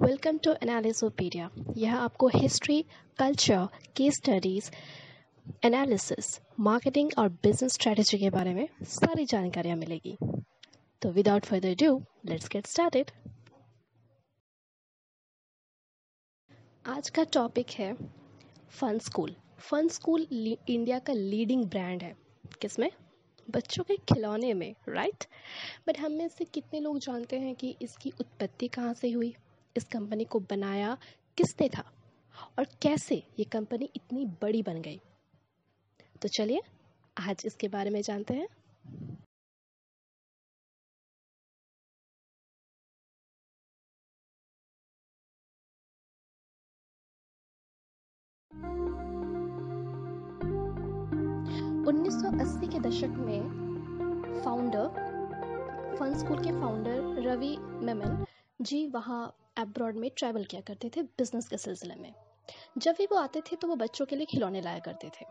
Welcome to एनालिसोपीडिया यह आपको history culture case studies analysis marketing और बिजनेस स्ट्रेटजी के बारे में सारी जानकारियाँ मिलेगी तो without further do let's get started आज का टॉपिक है Funskool Funskool India का लीडिंग ब्रांड है किसमें बच्चों के खिलौने में राइट right? बट हम में से कितने लोग जानते हैं कि इसकी उत्पत्ति कहाँ से हुई इस कंपनी को बनाया किसने था और कैसे ये कंपनी इतनी बड़ी बन गई तो चलिए आज इसके बारे में जानते हैं उन्नीस के दशक में फाउंडर फन स्कूल के फाउंडर रवि मेमन जी वहाँ एब्रॉड में ट्रैवल किया करते थे बिजनेस के सिलसिले में जब भी वो आते थे तो वो बच्चों के लिए खिलौने लाया करते थे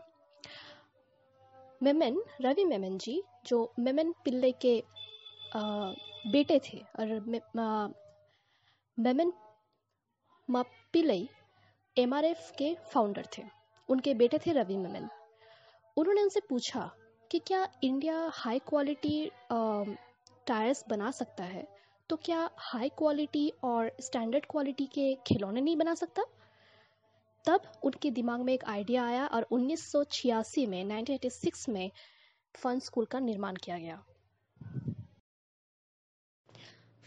मेमन रवि मेमन जी जो मेमन पिल्ले के आ, बेटे थे और मेमन आ, एम आर एफ के फाउंडर थे उनके बेटे थे रवि मेमन उन्होंने उनसे पूछा कि क्या इंडिया हाई क्वालिटी टायर्स बना सकता है तो क्या हाई क्वालिटी और स्टैंडर्ड क्वालिटी के खिलौने नहीं बना सकता तब उनके दिमाग में एक आइडिया आया और 1986 में 1986 में फन स्कूल का निर्माण किया गया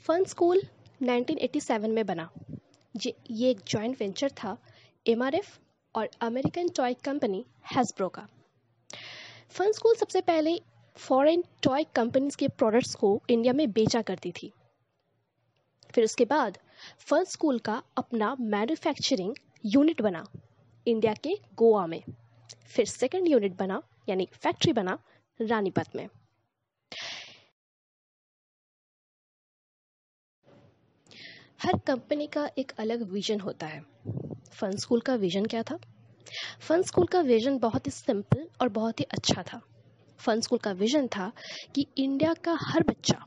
फन स्कूल 1987 में बना ये एक जॉइंट वेंचर था एम और अमेरिकन टॉय कंपनी हैसब्रो का फन स्कूल सबसे पहले फॉरेन टॉय कंपनीज के प्रोडक्ट्स को इंडिया में बेचा करती थी फिर उसके बाद फल स्कूल का अपना मैन्युफैक्चरिंग यूनिट बना इंडिया के गोवा में फिर सेकंड यूनिट बना यानी फैक्ट्री बना रानीपत में हर कंपनी का एक अलग विजन होता है फन स्कूल का विजन क्या था फन स्कूल का विजन बहुत ही सिंपल और बहुत ही अच्छा था फन स्कूल का विजन था कि इंडिया का हर बच्चा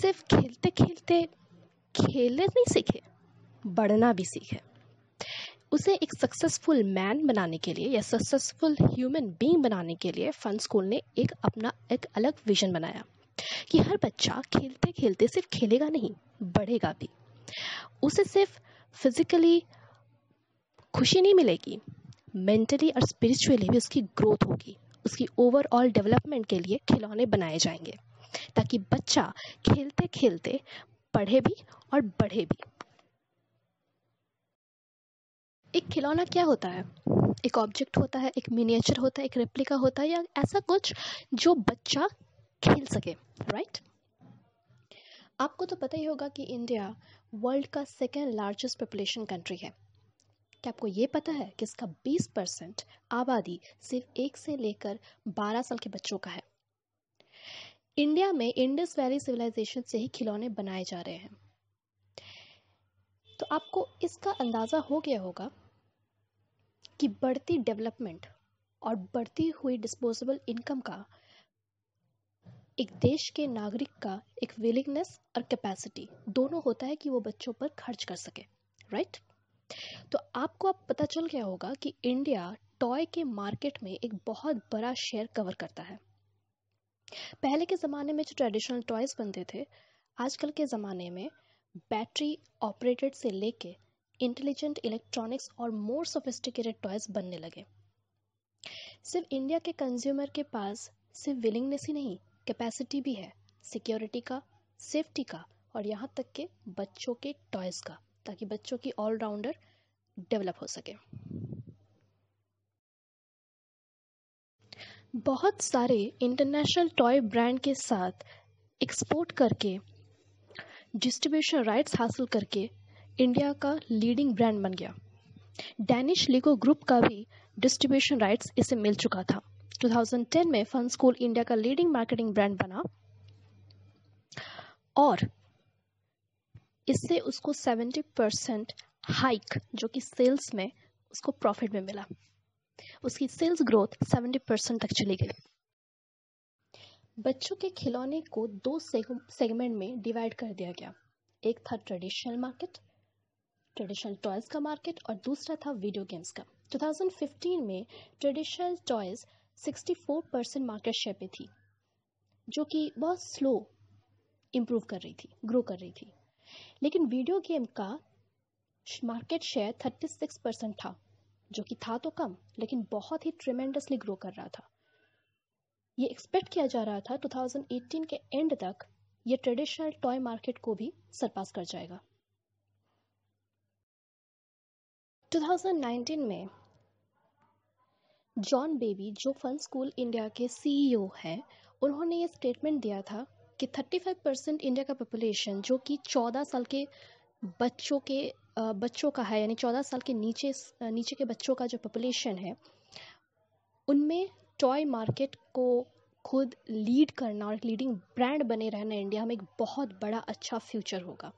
सिर्फ खेलते खेलते खेलने नहीं सीखे बढ़ना भी सीखे उसे एक सक्सेसफुल मैन बनाने के लिए या सक्सेसफुल ह्यूमन बीइंग बनाने के लिए फन स्कूल ने एक अपना एक अलग विजन बनाया कि हर बच्चा खेलते खेलते सिर्फ खेलेगा नहीं बढ़ेगा भी उसे सिर्फ फिजिकली खुशी नहीं मिलेगी मेंटली और स्पिरिचुअली भी उसकी ग्रोथ होगी उसकी ओवरऑल डेवलपमेंट के लिए खिलौने बनाए जाएंगे ताकि बच्चा खेलते खेलते पढ़े भी और बढ़े भी एक खिलौना क्या होता है एक ऑब्जेक्ट होता है एक मिनिएचर होता है एक रेप्लिका होता है या ऐसा कुछ जो बच्चा खेल सके राइट आपको तो पता ही होगा कि इंडिया वर्ल्ड का सेकेंड लार्जेस्ट पॉपुलेशन कंट्री है क्या आपको ये पता है कि इसका 20 परसेंट आबादी सिर्फ एक से लेकर 12 साल के बच्चों का है इंडिया में इंडस वैली सिविलाइजेशन से ही खिलौने बनाए जा रहे हैं तो आपको इसका अंदाज़ा हो गया होगा कि बढ़ती डेवलपमेंट और बढ़ती हुई डिस्पोजेबल इनकम का एक देश के नागरिक का एक विलिंगनेस और कैपेसिटी दोनों होता है कि वो बच्चों पर खर्च कर सके राइट तो आपको अब पता चल गया होगा कि इंडिया टॉय के मार्केट में एक बहुत बड़ा शेयर कवर करता है पहले के ज़माने में जो ट्रेडिशनल टॉयज़ बनते थे आजकल के ज़माने में बैटरी ऑपरेटेड से लेके इंटेलिजेंट इलेक्ट्रॉनिक्स और मोर सोफिस्टिकेटेड टॉयज़ बनने लगे सिर्फ इंडिया के कंज्यूमर के पास सिर्फ विलिंगनेस ही नहीं कैपेसिटी भी है सिक्योरिटी का सेफ्टी का और यहाँ तक के बच्चों के टॉयज़ का ताकि बच्चों की ऑलराउंडर डेवलप हो सके बहुत सारे इंटरनेशनल टॉय ब्रांड के साथ एक्सपोर्ट करके डिस्ट्रीब्यूशन राइट्स हासिल करके इंडिया का लीडिंग ब्रांड बन गया डैनिश लीगो ग्रुप का भी डिस्ट्रीब्यूशन राइट्स इसे मिल चुका था 2010 में फन स्कूल इंडिया का लीडिंग मार्केटिंग ब्रांड बना और इससे उसको 70 परसेंट हाइक जो कि सेल्स में उसको प्रॉफिट में मिला उसकी सेल्स ग्रोथ 70 परसेंट तक चली गई बच्चों के खिलौने को दो सेगमेंट में डिवाइड कर दिया गया एक था ट्रेडिशनल मार्केट ट्रेडिशनल टॉयज़ का मार्केट और दूसरा था वीडियो गेम्स का 2015 में traditional toys 64 percent market share पे थी जो कि बहुत स्लो इम्प्रूव कर रही थी ग्रो कर रही थी लेकिन वीडियो गेम का मार्केट शेयर 36 परसेंट था जो कि था तो कम लेकिन बहुत ही ट्रिमेंडसली ग्रो कर रहा था ये एक्सपेक्ट किया जा रहा था 2018 के एंड तक ये ट्रेडिशनल टॉय मार्केट को भी सरपास कर जाएगा 2019 में जॉन बेबी जो फन स्कूल इंडिया के सीईओ e हैं उन्होंने ये स्टेटमेंट दिया था कि 35 परसेंट इंडिया का पॉपुलेशन जो कि 14 साल के बच्चों के बच्चों का है यानी चौदह साल के नीचे नीचे के बच्चों का जो पॉपुलेशन है उनमें टॉय मार्केट को खुद लीड करना और एक लीडिंग ब्रांड बने रहना इंडिया में एक बहुत बड़ा अच्छा फ्यूचर होगा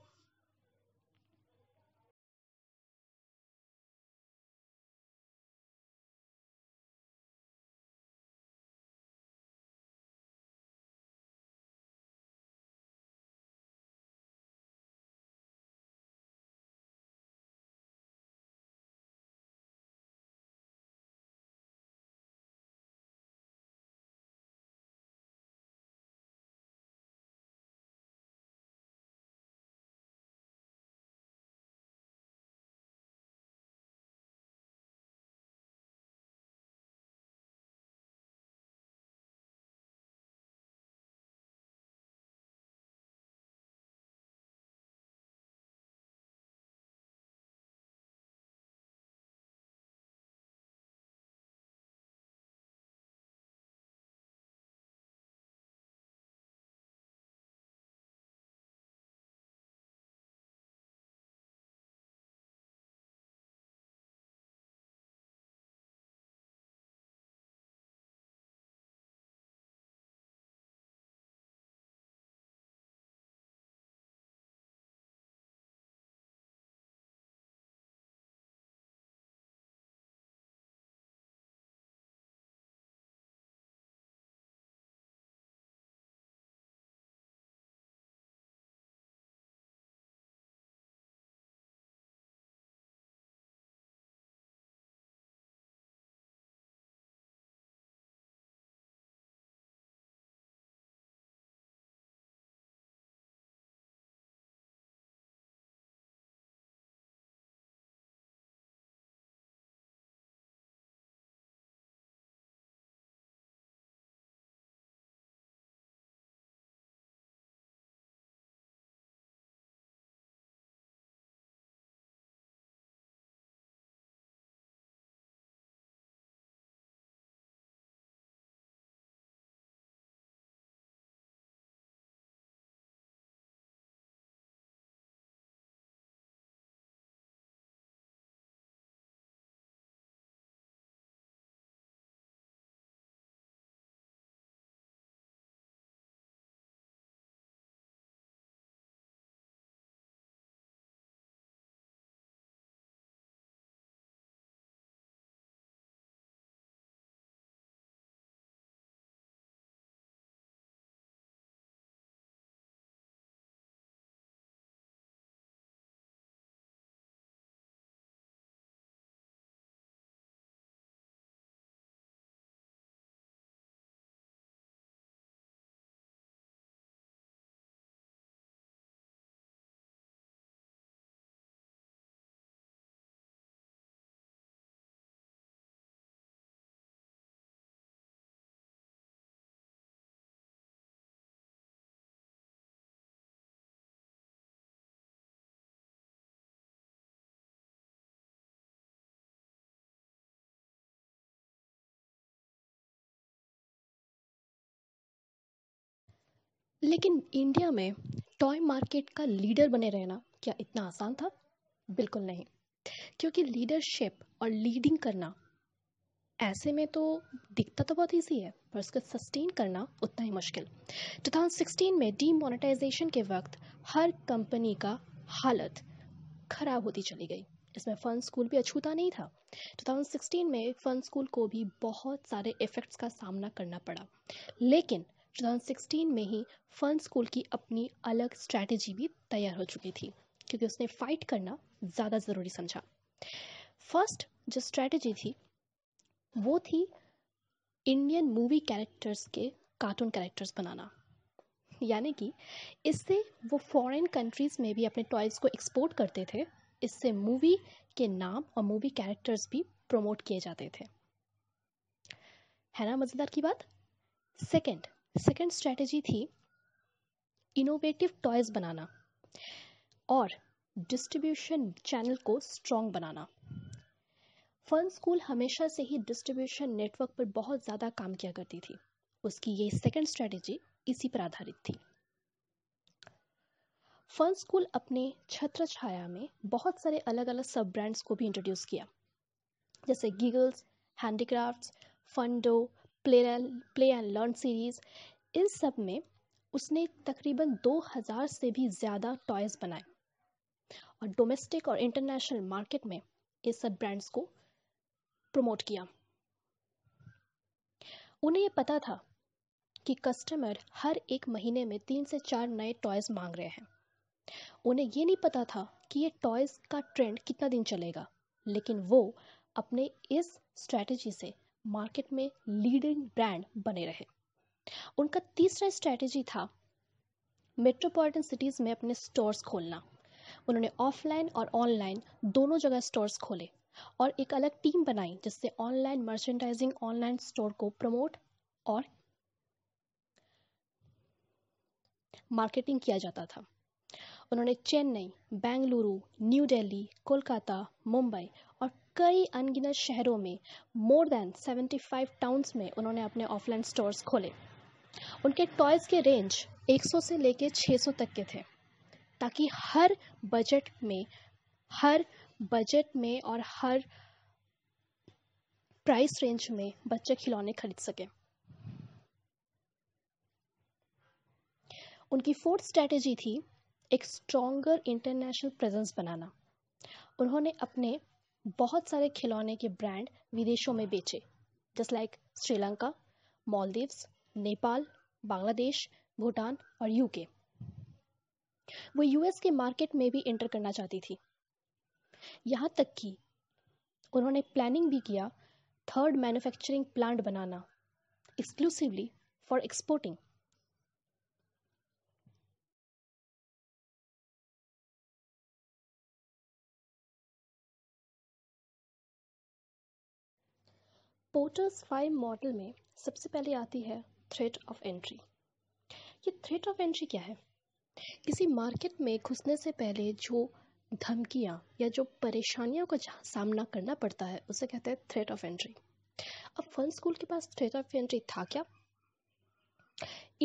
लेकिन इंडिया में टॉय मार्केट का लीडर बने रहना क्या इतना आसान था बिल्कुल नहीं क्योंकि लीडरशिप और लीडिंग करना ऐसे में तो दिखता तो बहुत ईजी है पर उसको सस्टेन करना उतना ही मुश्किल 2016 में डीमोनेटाइजेशन के वक्त हर कंपनी का हालत खराब होती चली गई इसमें फन स्कूल भी अछूता नहीं था 2016 में फन स्कूल को भी बहुत सारे इफ़ेक्ट्स का सामना करना पड़ा लेकिन 2016 में ही फन स्कूल की अपनी अलग स्ट्रैटेजी भी तैयार हो चुकी थी क्योंकि उसने फाइट करना ज़्यादा ज़रूरी समझा फर्स्ट जो स्ट्रैटेजी थी वो थी इंडियन मूवी कैरेक्टर्स के कार्टून कैरेक्टर्स बनाना यानी कि इससे वो फॉरेन कंट्रीज़ में भी अपने टॉयज़ को एक्सपोर्ट करते थे इससे मूवी के नाम और मूवी कैरेक्टर्स भी प्रमोट किए जाते थे है ना मज़ेदार की बात सेकंड सेकेंड स्ट्रैटेजी थी इनोवेटिव टॉयज़ बनाना और डिस्ट्रीब्यूशन चैनल को स्ट्रॉन्ग बनाना फन स्कूल हमेशा से ही डिस्ट्रीब्यूशन नेटवर्क पर बहुत ज़्यादा काम किया करती थी उसकी ये सेकेंड स्ट्रैटेजी इसी पर आधारित थी फन स्कूल अपने छत्र छाया में बहुत सारे अलग अलग सब ब्रांड्स को भी इंट्रोड्यूस किया जैसे Giggles handicrafts Fundoo play play and learn series इन सब में उसने तकरीबन 2000 से भी ज़्यादा टॉयज़ बनाए और डोमेस्टिक और इंटरनेशनल मार्केट में इस सब ब्रांड्स को प्रमोट किया उन्हें ये पता था कि कस्टमर हर एक महीने में तीन से चार नए टॉयज़ मांग रहे हैं उन्हें ये नहीं पता था कि ये टॉयज़ का ट्रेंड कितना दिन चलेगा लेकिन वो अपने इस स्ट्रैटेजी से मार्केट में लीडिंग ब्रांड बने रहे उनका तीसरा स्ट्रैटेजी था मेट्रोपॉलिटन सिटीज़ में अपने स्टोर्स खोलना उन्होंने ऑफलाइन और ऑनलाइन दोनों जगह स्टोर्स खोले और एक अलग टीम बनाई जिससे ऑनलाइन मर्चेंडाइजिंग ऑनलाइन स्टोर को प्रमोट और मार्केटिंग किया जाता था उन्होंने चेन्नई बेंगलुरु न्यू दिल्ली कोलकाता मुंबई और कई अनगिनत शहरों में मोर देन 75 टाउन्स में उन्होंने अपने ऑफलाइन स्टोर्स खोले उनके टॉयज़ के रेंज 100 से लेकर 600 तक के थे ताकि हर बजट में हर बजट में और हर प्राइस रेंज में बच्चे खिलौने खरीद सकें उनकी फोर्थ स्ट्रेटेजी थी एक स्ट्रॉन्गर इंटरनेशनल प्रेजेंस बनाना उन्होंने अपने बहुत सारे खिलौने के ब्रांड विदेशों में बेचे just like Sri Lanka Maldives Nepal Bangladesh Bhutan और यूके वो यूएस के मार्केट में भी एंटर करना चाहती थी यहाँ तक कि उन्होंने प्लानिंग भी किया थर्ड मैन्युफैक्चरिंग प्लांट बनाना exclusively for exporting Porter's five model में सबसे पहले आती है थ्रेट ऑफ एंट्री ये थ्रेट ऑफ एंट्री क्या है किसी मार्केट में घुसने से पहले जो धमकियाँ या जो परेशानियों का सामना करना पड़ता है उसे कहते हैं थ्रेट ऑफ एंट्री अब फन स्कूल के पास थ्रेट ऑफ एंट्री था क्या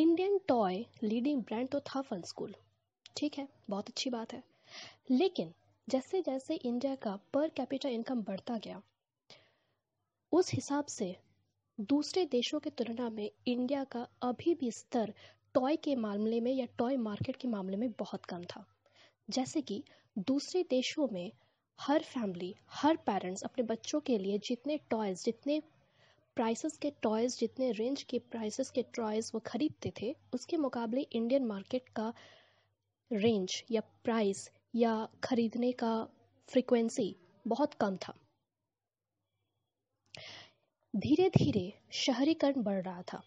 इंडियन टॉय लीडिंग ब्रांड तो था फन स्कूल ठीक है बहुत अच्छी बात है लेकिन जैसे जैसे इंडिया का पर कैपिटल इनकम बढ़ता गया उस हिसाब से दूसरे देशों के तुलना में इंडिया का अभी भी स्तर टॉय के मामले में या टॉय मार्केट के मामले में बहुत कम था जैसे कि दूसरे देशों में हर फैमिली हर पेरेंट्स अपने बच्चों के लिए जितने टॉयज़ जितने प्राइसेस के टॉयज़ जितने रेंज के प्राइसेस के टॉयज़ वो खरीदते थे उसके मुकाबले इंडियन मार्केट का रेंज या प्राइस या खरीदने का फ्रीक्वेंसी बहुत कम था धीरे धीरे शहरीकरण बढ़ रहा था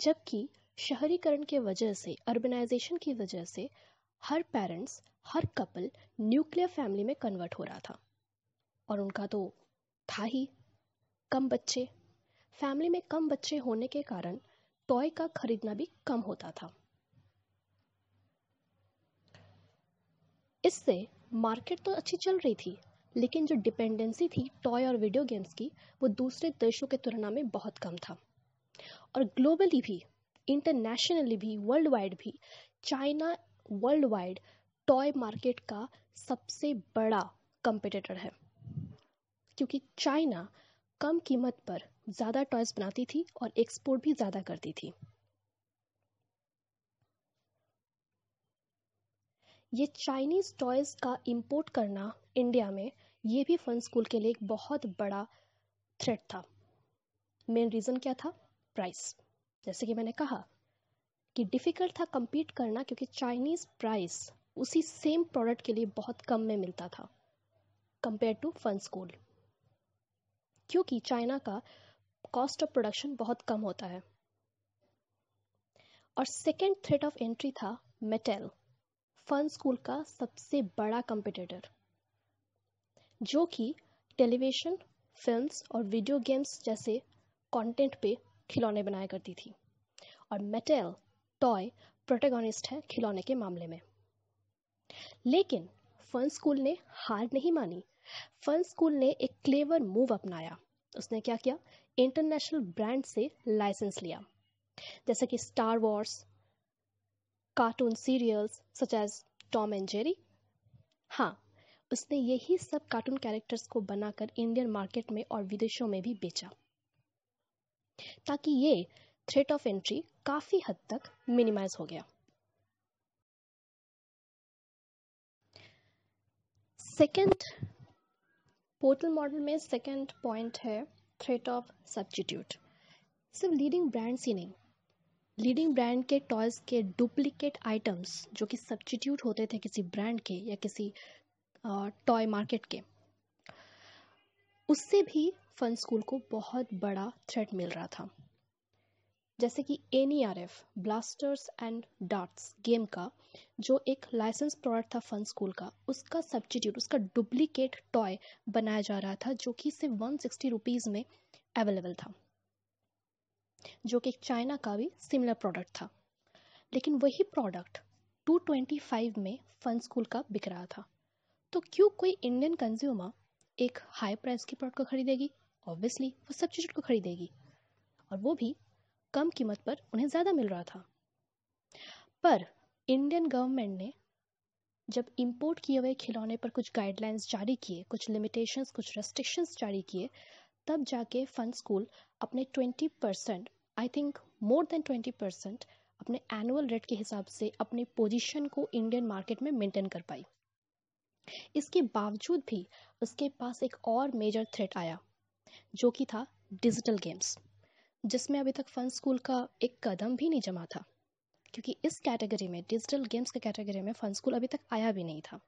जबकि शहरीकरण के वजह से अर्बनाइजेशन की वजह से हर पेरेंट्स हर कपल न्यूक्लियर फैमिली में कन्वर्ट हो रहा था और उनका तो था ही कम बच्चे फैमिली में कम बच्चे होने के कारण टॉय का खरीदना भी कम होता था इससे मार्केट तो अच्छी चल रही थी लेकिन जो डिपेंडेंसी थी टॉय और वीडियो गेम्स की वो दूसरे देशों के तुलना में बहुत कम था और ग्लोबली भी इंटरनेशनली भी वर्ल्ड वाइड भी China world wide toy market का सबसे बड़ा कंपटीटर है क्योंकि चाइना कम कीमत पर ज़्यादा टॉयज़ बनाती थी और एक्सपोर्ट भी ज़्यादा करती थी ये चाइनीज टॉयज़ का इम्पोर्ट करना इंडिया में ये भी फन स्कूल के लिए एक बहुत बड़ा थ्रेट था मेन रीज़न क्या था प्राइस जैसे कि मैंने कहा कि डिफ़िकल्ट था कम्पीट करना क्योंकि चाइनीज़ प्राइस उसी सेम प्रोडक्ट के लिए बहुत कम में मिलता था कंपेयर टू फन स्कूल क्योंकि चाइना का कॉस्ट ऑफ प्रोडक्शन बहुत कम होता है और सेकेंड थ्रेट ऑफ एंट्री था मेटेल फन स्कूल का सबसे बड़ा कंपटीटर जो कि टेलीविज़न फिल्म्स और वीडियो गेम्स जैसे कंटेंट पे खिलौने बनाया करती थी और मेटेल टॉय प्रोटेगोनिस्ट है खिलौने के मामले में लेकिन फन स्कूल ने हार नहीं मानी फन स्कूल ने एक क्लेवर मूव अपनाया उसने क्या किया इंटरनेशनल ब्रांड से लाइसेंस लिया जैसे कि Star Wars cartoon serials such as Tom and Jerry हाँ उसने यही सब कार्टून कैरेक्टर्स को बनाकर इंडियन मार्केट में और विदेशों में भी बेचा ताकि ये थ्रेट ऑफ एंट्री काफ़ी हद तक मिनिमाइज हो गया सेकंड पोर्टल मॉडल में सेकंड पॉइंट है थ्रेट ऑफ सब्सटीट्यूट सिर्फ लीडिंग ब्रांड्स ही नहीं लीडिंग ब्रांड के टॉयज़ के डुप्लीकेट आइटम्स जो कि सब्सटीट्यूट होते थे किसी ब्रांड के या किसी टॉय मार्केट के उससे भी फन स्कूल को बहुत बड़ा थ्रेट मिल रहा था जैसे कि N E R F blasters and darts game का जो एक लाइसेंस प्रोडक्ट था फन स्कूल का उसका सब्सटीट्यूट उसका डुप्लीकेट टॉय बनाया जा रहा था जो कि सिर्फ वन सिक्सटी रुपीज़ में अवेलेबल था जो कि चाइना का भी सिमिलर प्रोडक्ट था लेकिन वही प्रोडक्ट 225 में फन स्कूल का बिक रहा था तो क्यों कोई इंडियन कंज्यूमर एक हाई प्राइस की प्रोडक्ट को खरीदेगी ऑब्वियसली वो सब चीज़ को खरीदेगी और वो भी कम कीमत पर उन्हें ज़्यादा मिल रहा था पर इंडियन गवर्नमेंट ने जब इंपोर्ट किए हुए खिलौने पर कुछ गाइडलाइंस जारी किए कुछ लिमिटेशंस कुछ रेस्ट्रिक्शंस जारी किए तब जाके फन स्कूल अपने twenty percent I think more than twenty percent अपने एनुअल रेट के हिसाब से अपनी पोजीशन को इंडियन मार्केट में मेंटेन कर पाई इसके बावजूद भी उसके पास एक और मेजर थ्रेट आया जो कि था डिजिटल गेम्स जिसमें अभी तक फन स्कूल का एक कदम भी नहीं जमा था क्योंकि इस कैटेगरी में डिजिटल गेम्स के कैटेगरी में फन स्कूल अभी तक आया भी नहीं था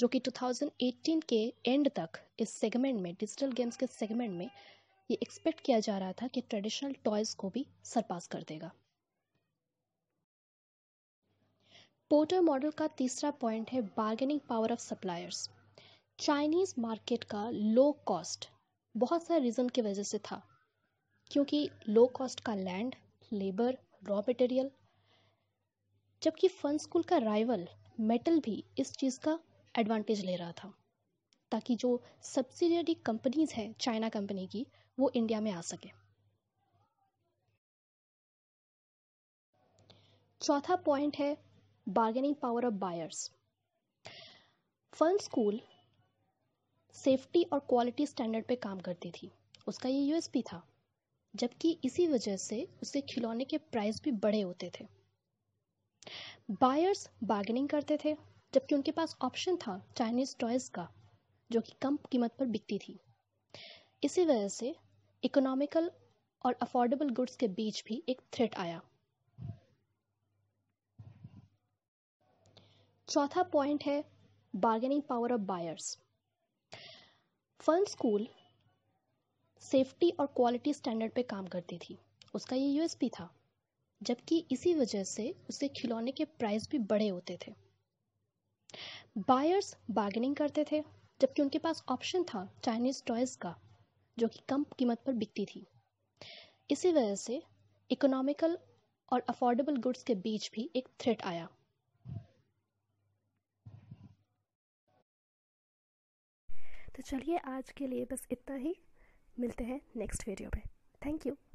जो कि 2018 के एंड तक इस सेगमेंट में डिजिटल गेम्स के सेगमेंट में ये एक्सपेक्ट किया जा रहा था कि ट्रेडिशनल टॉयज़ को भी सरपास कर देगा पोर्टर मॉडल का तीसरा पॉइंट है bargaining power of suppliers Chinese market का लो कॉस्ट बहुत सारे रीज़न की वजह से था क्योंकि लो कॉस्ट का लैंड लेबर रॉ मटेरियल जबकि फन स्कूल का राइवल मेटल भी इस चीज़ का एडवांटेज ले रहा था ताकि जो सब्सिडरी कंपनीज़ हैं चाइना कंपनी की वो इंडिया में आ सके चौथा पॉइंट है bargaining power of buyers Funskool safety और क्वालिटी स्टैंडर्ड पे काम करती थी उसका ये यूएसपी था जबकि इसी वजह से उसके खिलौने के प्राइस भी बड़े होते थे बायर्स बार्गेनिंग करते थे जबकि उनके पास ऑप्शन था चाइनीज़ टॉयज़ का जो कि कम कीमत पर बिकती थी इसी वजह से इकोनॉमिकल और अफोर्डेबल गुड्स के बीच भी एक थ्रेट आया चौथा पॉइंट है bargaining power of buyers Funskool safety और क्वालिटी स्टैंडर्ड पे काम करती थी उसका ये यूएसपी था जबकि इसी वजह से उसके खिलौने के प्राइस भी बड़े होते थे बायर्स बार्गेनिंग करते थे जबकि उनके पास ऑप्शन था चाइनीज़ टॉयज़ का जो कि कम कीमत पर बिकती थी इसी वजह से इकोनॉमिकल और अफोर्डेबल गुड्स के बीच भी एक थ्रेट आया तो चलिए आज के लिए बस इतना ही मिलते हैं नेक्स्ट वीडियो में थैंक यू